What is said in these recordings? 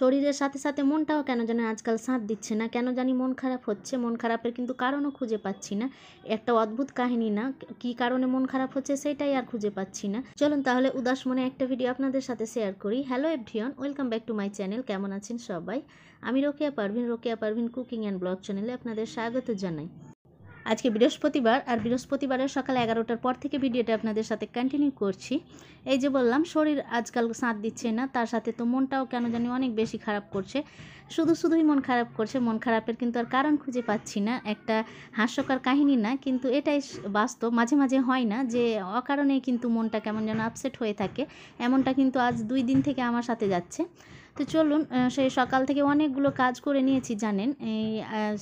শরীরের সাথে সাথে মনটাও কেন যেন আজকাল সাঁত দিচ্ছে না কেন জানি মন খারাপ হচ্ছে মন খারাপের কিন্তু কারণও খুঁজে পাচ্ছি না একটা অদ্ভুত কাহিনী না কি কারণে মন খারাপ হচ্ছে সেটাই আর খুঁজে পাচ্ছি না চলুন তাহলে উদাস মনে একটা ভিডিও আপনাদের সাথে শেয়ার করি hello everyone welcome back to my channel কেমন আছেন সবাই আমি Rokeya Parvin Rokeya Parvin cooking and blog চ্যানেলে আপনাদের স্বাগত জানাই আজকে বৃহস্পতিবার আর বৃহস্পতিবারের সকাল এগারোটার পর থেকে ভিডিওটা আপনাদের সাথে কন্টিনিউ করছি এই যে বললাম শরীর আজকাল সাঁত দিচ্ছে না তার সাথে তো মনটাও কেন জানি অনেক বেশি খারাপ করছে শুধু শুধুই মন খারাপ করছে মন খারাপের কিন্তু আর কারণ খুঁজে পাচ্ছি না একটা হাস্যকর কাহিনী না কিন্তু এটাই বাস্তব মাঝে মাঝে হয় না যে অকারণে কিন্তু মনটা কেমন যেন আপসেট হয়ে থাকে এমনটা কিন্তু আজ দুই দিন থেকে আমার সাথে যাচ্ছে তো চলুন সেই সকাল থেকে অনেকগুলো কাজ করে নিয়েছি জানেন এই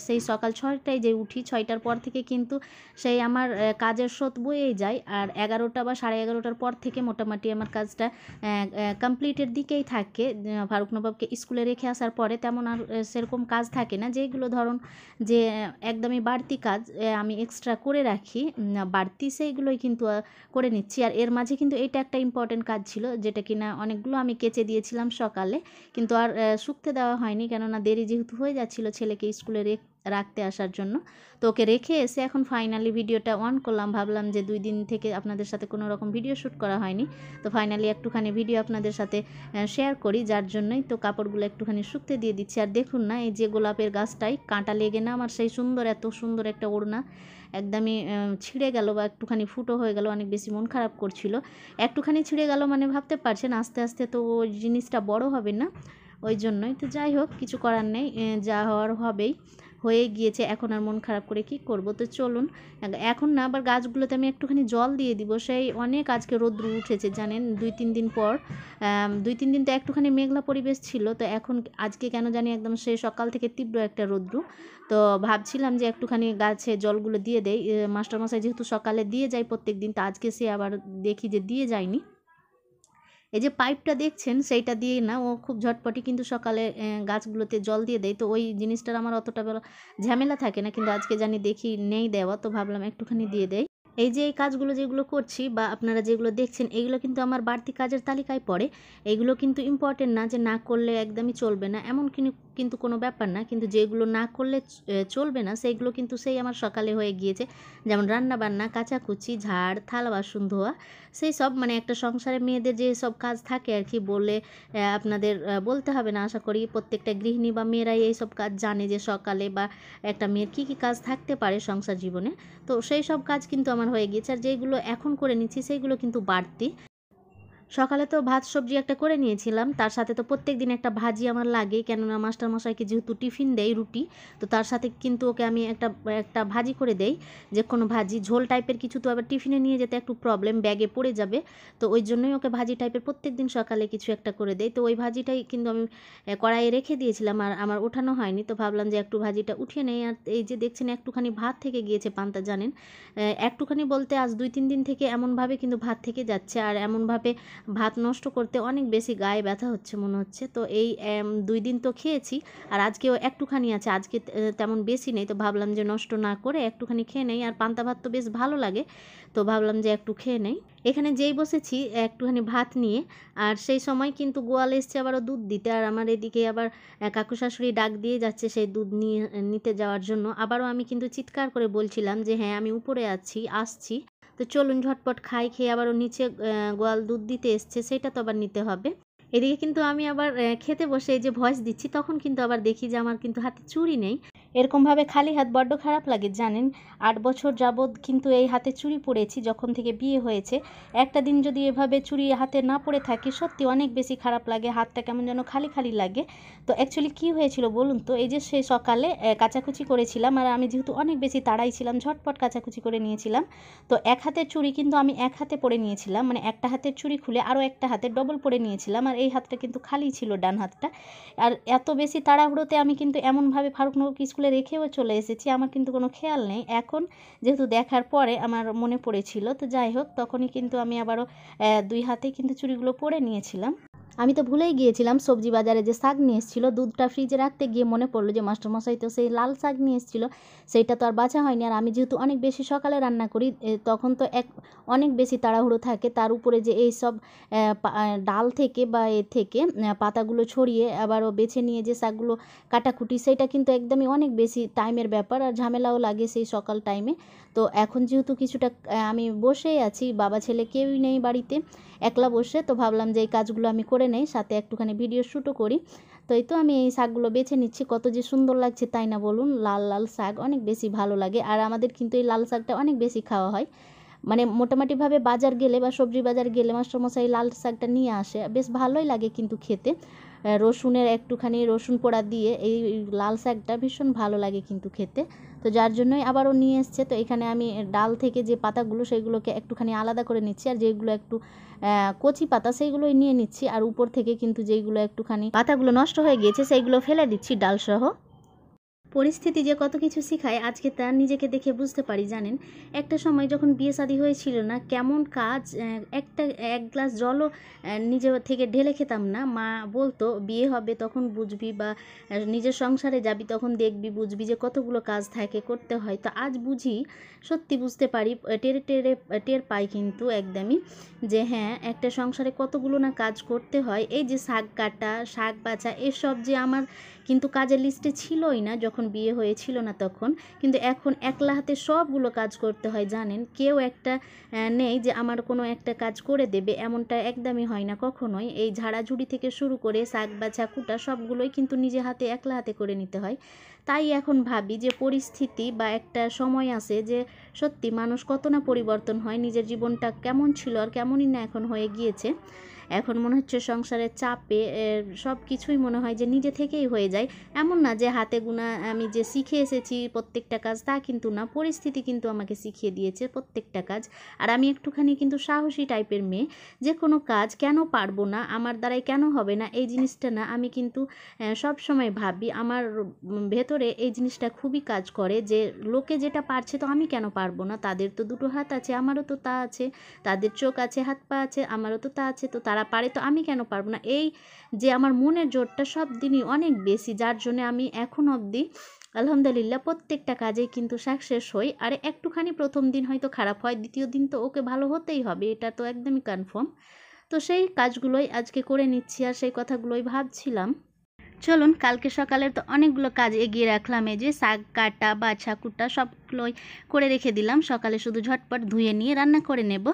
সেই সকাল ছয়টায় যে উঠি ছয়টার পর থেকে কিন্তু সেই আমার কাজের স্রোত বয়েই যায় আর এগারোটা বা সাড়ে এগারোটার পর থেকে মোটামুটি আমার কাজটা কমপ্লিটের দিকেই থাকে ফারুক নবাবকে স্কুলে রেখে আসার পরে তেমন আর সেরকম কাজ থাকে না যেগুলো ধরুন যে একদমই বাড়তি কাজ আমি এক্সট্রা করে রাখি বাড়তি সেইগুলোই কিন্তু করে নিচ্ছি আর এর মাঝে কিন্তু এটা একটা ইম্পর্টেন্ট কাজ ছিল যেটা কিনা অনেকগুলো আমি কেচে দিয়েছিলাম সকালে কিন্তু আর শুকতে দেওয়া হয়নি কেননা দেরি যেহেতু হয়ে যাচ্ছিল ছেলেকে স্কুলে রাখতে আসার জন্য তো ওকে রেখে এসে এখন ফাইনালি ভিডিওটা অন করলাম ভাবলাম যে দুই দিন থেকে আপনাদের সাথে কোনো রকম ভিডিও শ্যুট করা হয়নি তো ফাইনালি একটুখানি ভিডিও আপনাদের সাথে শেয়ার করি যার জন্যই তো কাপড়গুলো একটুখানি শুকতে দিয়ে দিচ্ছি আর দেখুন না এই যে গোলাপের গাছটাই কাঁটা লেগে না আমার সেই সুন্দর এত সুন্দর একটা ওড়না একদমই ছিঁড়ে গেল বা একটুখানি ফুটো হয়ে গেল অনেক বেশি মন খারাপ করছিল একটুখানি ছিঁড়ে গেল মানে ভাবতে পারছেন আস্তে আস্তে তো ওই জিনিসটা বড় হবে না ওই জন্যই তো যাই হোক কিছু করার নেই যা হওয়ার হবেই হয়ে গিয়েছে এখন আর মন খারাপ করে কি করব তো চলুন এখন না আবার গাছগুলোতে আমি একটুখানি জল দিয়ে দিব সেই অনেক আজকে রোদ্র উঠেছে জানেন দুই তিন দিন পর দুই তিন দিন তো একটুখানি মেঘলা পরিবেশ ছিল তো এখন আজকে কেন জানি একদম সেই সকাল থেকে তীব্র একটা রৌদ্র তো ভাবছিলাম যে একটুখানি গাছে জলগুলো দিয়ে দেয় মাস্টারমশাই যেহেতু সকালে দিয়ে যায় প্রত্যেক দিন তো আজকে সে আবার দেখি যে দিয়ে যায়নি এই যে পাইপটা দেখছেন সেইটা দিয়ে না ও খুব ঝটপটি কিন্তু সকালে গাছগুলোতে জল দিয়ে দেয় তো ওই জিনিসটার আমার অতটা ঝামেলা থাকে না কিন্তু আজকে জানি দেখি নেই দেওয়া তো ভাবলাম একটুখানি দিয়ে দেয় এই যে এই কাজগুলো যেগুলো করছি বা আপনারা যেগুলো দেখছেন এগুলো কিন্তু আমার বাড়তি কাজের তালিকায় পড়ে এগুলো কিন্তু ইম্পর্টেন্ট না যে না করলে একদমই চলবে না এমন কিন্তু কিন্তু কোনো ব্যাপার না কিন্তু যেগুলো না করলে চলবে না সেইগুলো কিন্তু সেই আমার সকালে হয়ে গিয়েছে যেমন রান্না বান্না কাচাকুচি ঝাড় থালা বাসন ধোয়া সেই সব মানে একটা সংসারে মেয়েদের যে সব কাজ থাকে আর কি বলে আপনাদের বলতে হবে না আশা করি প্রত্যেকটা গৃহিণী বা মেয়েরাই এই সব কাজ জানে যে সকালে বা একটা মেয়ের কী কী কাজ থাকতে পারে সংসার জীবনে তো সেই সব কাজ কিন্তু আমার হয়ে গিয়েছে আর যেগুলো এখন করে নিচ্ছি সেইগুলো কিন্তু বাড়তি সকালে তো ভাত সবজি একটা করে নিয়েছিলাম তার সাথে তো প্রত্যেক দিন একটা ভাজি আমার লাগে কেননা মাস্টারমশাইকে যেহেতু টিফিন দেয় রুটি তো তার সাথে কিন্তু ওকে আমি একটা একটা ভাজি করে দেই যে কোনো ভাজি ঝোল টাইপের কিছু তো আবার টিফিনে নিয়ে যেতে একটু প্রবলেম ব্যাগে পড়ে যাবে তো ওই জন্যই ওকে ভাজি টাইপের প্রত্যেক দিন সকালে কিছু একটা করে দেয় তো ওই ভাজিটাই কিন্তু আমি কড়াইয়ে রেখে দিয়েছিলাম আর আমার ওঠানো হয়নি তো ভাবলাম যে একটু ভাজিটা উঠিয়ে নেই আর এই যে দেখছেন একটুখানি ভাত থেকে গিয়েছে পান্তা জানেন একটুখানি বলতে আজ দুই তিন দিন থেকে এমনভাবে কিন্তু ভাত থেকে যাচ্ছে আর এমনভাবে ভাত নষ্ট করতে অনেক বেশি গায়ে ব্যথা হচ্ছে মনে হচ্ছে তো এই দুই দিন তো খেয়েছি আর আজকেও একটুখানি আছে আজকে তেমন বেশি নেই তো ভাবলাম যে নষ্ট না করে একটুখানি খেয়ে নেই আর পান্তা ভাত তো বেশ ভালো লাগে তো ভাবলাম যে একটু খেয়ে নেই এখানে যেই বসেছি একটুখানি ভাত নিয়ে আর সেই সময় কিন্তু গোয়াল এসছে আবারও দুধ দিতে আর আমার এদিকে আবার কাকু শাশুড়ি ডাক দিয়ে যাচ্ছে সেই দুধ নিয়ে নিতে যাওয়ার জন্য আবারও আমি কিন্তু চিৎকার করে বলছিলাম যে হ্যাঁ আমি উপরে আছি আসছি তো চলুন ঝটপট খাই খেয়ে আবার নিচে গোয়াল দুধ দিতে এসছে সেটা তো আবার নিতে হবে এদিকে কিন্তু আমি আবার খেতে বসে এই যে ভয়েস দিচ্ছি তখন কিন্তু আবার দেখি যে আমার কিন্তু হাতে চুরি নেই এরকমভাবে খালি হাত বড্ড খারাপ লাগে জানেন আট বছর যাবৎ কিন্তু এই হাতে চুরি পড়েছি যখন থেকে বিয়ে হয়েছে একটা দিন যদি এভাবে চুরি হাতে না পড়ে থাকি সত্যি অনেক বেশি খারাপ লাগে হাতটা কেমন যেন খালি খালি লাগে তো অ্যাকচুয়ালি কি হয়েছিল বলুন তো এই যে সে সকালে কাচাকুচি করেছিলাম আর আমি যেহেতু অনেক বেশি তাড়াই ছিলাম ঝটপট কাচাকুচি করে নিয়েছিলাম তো এক হাতে চুরি কিন্তু আমি এক হাতে পরে নিয়েছিলাম মানে একটা হাতের চুরি খুলে আরও একটা হাতে ডবল পরে নিয়েছিলাম আর এই হাতটা কিন্তু খালি ছিল ডান হাতটা আর এত বেশি তাড়াহুড়োতে আমি কিন্তু এমনভাবে ফারুকনগর স্কুলে রেখেও চলে এসেছি আমার কিন্তু কোনো খেয়াল নেই এখন যেহেতু দেখার পরে আমার মনে পড়েছিল তো যাই হোক তখনই কিন্তু আমি আবারও দুই হাতে কিন্তু চুড়িগুলো পরে নিয়েছিলাম আমি তো ভুলেই গিয়েছিলাম সবজি বাজারে যে শাক নিয়ে এসেছিলো দুধটা ফ্রিজে রাখতে গিয়ে মনে পড়লো যে মাস্টারমশাই তো সেই লাল শাক নিয়ে এসেছিলো সেইটা তো আর বাছা হয়নি আর আমি যেহেতু অনেক বেশি সকালে রান্না করি তখন তো এক অনেক বেশি তাড়াহুড়ো থাকে তার উপরে যে এই সব ডাল থেকে বা এ থেকে পাতাগুলো ছড়িয়ে আবারও বেছে নিয়ে যে শাকগুলো কাটাকুটি সেটা কিন্তু একদমই অনেক বেশি টাইমের ব্যাপার আর ঝামেলাও লাগে সেই সকাল টাইমে তো এখন যেহেতু কিছুটা আমি বসেই আছি বাবা ছেলে কেউই নেই বাড়িতে একলা বসে তো ভাবলাম যে এই কাজগুলো আমি করে নেই সাথে একটুখানি ভিডিও শ্যুটও করি তো এই তো আমি এই শাকগুলো বেছে নিচ্ছি কত যে সুন্দর লাগছে তাই না বলুন লাল লাল শাক অনেক বেশি ভালো লাগে আর আমাদের কিন্তু এই লাল শাকটা অনেক বেশি খাওয়া হয় মানে মোটামুটিভাবে বাজার গেলে বা সবজি বাজার গেলে মাস্টারমশাই লাল শাকটা নিয়ে আসে বেশ ভালোই লাগে কিন্তু খেতে রসুনের একটুখানি রসুন পোড়া দিয়ে এই লাল শাকটা ভীষণ ভালো লাগে কিন্তু খেতে তো যার জন্যই আবারও নিয়ে এসছে তো এখানে আমি ডাল থেকে যে পাতাগুলো সেইগুলোকে একটুখানি আলাদা করে নিচ্ছি আর যেগুলো একটু কচি পাতা সেইগুলোই নিয়ে নিচ্ছি আর উপর থেকে কিন্তু যেইগুলো একটুখানি পাতাগুলো নষ্ট হয়ে গিয়েছে সেইগুলো ফেলে দিচ্ছি ডালসহ পরিস্থিতি যে কত কিছু শিখায় আজকে তার নিজেকে দেখে বুঝতে পারি জানেন একটা সময় যখন বিয়ে শাদী হয়েছিল না কেমন কাজ একটা এক গ্লাস জলও নিজে থেকে ঢেলে খেতাম না মা বলতো বিয়ে হবে তখন বুঝবি বা নিজের সংসারে যাবি তখন দেখবি বুঝবি যে কতগুলো কাজ থাকে করতে হয় তো আজ বুঝি সত্যি বুঝতে পারি টেরে টেরে টের পাই কিন্তু একদমই যে হ্যাঁ একটা সংসারে কতগুলো না কাজ করতে হয় এই যে শাক কাটা শাক বাছা এসব যে আমার কিন্তু কাজের লিস্টে ছিলই না যখন বিয়ে হয়েছিল না তখন কিন্তু এখন একলা হাতে সবগুলো কাজ করতে হয় জানেন কেউ একটা নেই যে আমার কোনো একটা কাজ করে দেবে এমনটা একদমই হয় না কখনোই এই ঝাড়াঝুড়ি থেকে শুরু করে শাক বাছা কুটা সবগুলোই কিন্তু নিজে হাতে একলা হাতে করে নিতে হয় তাই এখন ভাবি যে পরিস্থিতি বা একটা সময় আছে যে সত্যি মানুষ কত না পরিবর্তন হয় নিজের জীবনটা কেমন ছিল আর কেমনই না এখন হয়ে গিয়েছে এখন মনে হচ্ছে সংসারের চাপে সব কিছুই মনে হয় যে নিজে থেকেই হয়ে যায় এমন না যে হাতে গুণা আমি যে শিখে এসেছি প্রত্যেকটা কাজ তা কিন্তু না পরিস্থিতি কিন্তু আমাকে শিখিয়ে দিয়েছে প্রত্যেকটা কাজ আর আমি একটুখানি কিন্তু সাহসী টাইপের মেয়ে যে কোনো কাজ কেন পারবো না আমার দ্বারাই কেন হবে না এই জিনিসটা না আমি কিন্তু সব সময় ভাবি আমার ভেতরে এই জিনিসটা খুবই কাজ করে যে লোকে যেটা পারছে তো আমি কেন পারবো না তাদের তো দুটো হাত আছে আমারও তো তা আছে তাদের চোখ আছে হাত পা আছে আমারও তো তা আছে তো তার তারা পারে তো আমি কেন পারবো না এই যে আমার মনের জোরটা সব দিনই অনেক বেশি যার জন্য আমি এখন অবধি আলহামদুলিল্লাহ প্রত্যেকটা কাজে কিন্তু সাকসেস হই আর একটুখানি প্রথম দিন হয়তো খারাপ হয় দ্বিতীয় দিন তো ওকে ভালো হতেই হবে এটা তো একদমই কনফার্ম তো সেই কাজগুলোই আজকে করে নিচ্ছি আর সেই কথাগুলোই ভাবছিলাম চলুন কালকে সকালের তো অনেকগুলো কাজ এগিয়ে রাখলাম এই যে শাক কাটা বাছা কুটা সবগুলোই করে রেখে দিলাম সকালে শুধু ঝটপট ধুয়ে নিয়ে রান্না করে নেব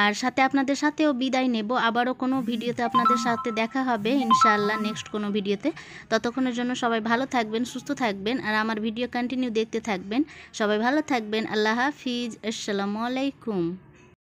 আর সাথে আপনাদের সাথেও বিদায় নেব আবারও কোনো ভিডিওতে আপনাদের সাথে দেখা হবে ইনশাআল্লাহ নেক্সট কোনো ভিডিওতে ততক্ষণের জন্য সবাই ভালো থাকবেন সুস্থ থাকবেন আর আমার ভিডিও কন্টিনিউ দেখতে থাকবেন সবাই ভালো থাকবেন আল্লাহ হাফিজ আসসালামু আলাইকুম